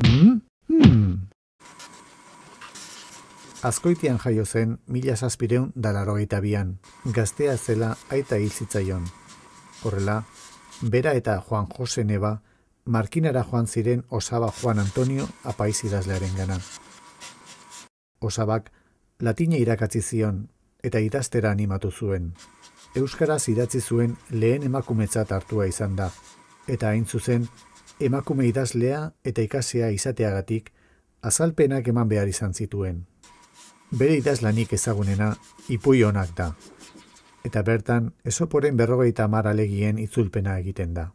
Hmm? Hmm. Azkoitian jaio zen mila zazpireun dalaro bian. Gaztea zela aita hil zitzaion. Horrela, bera eta Juan Jose Neba, Markinara joan ziren Osaba Juan Antonio apaiz idazlearen gana. Osabak, latine irakatzi zion, eta idaztera animatu zuen. Euskaraz idatzi zuen lehen emakumetzat hartua izan da, eta hain zuzen, emakume idazlea eta ikasea izateagatik azalpenak eman behar izan zituen. Bere idazlanik ezagunena ipui honak da, eta bertan esoporen berrogeita mara legien itzulpena egiten da.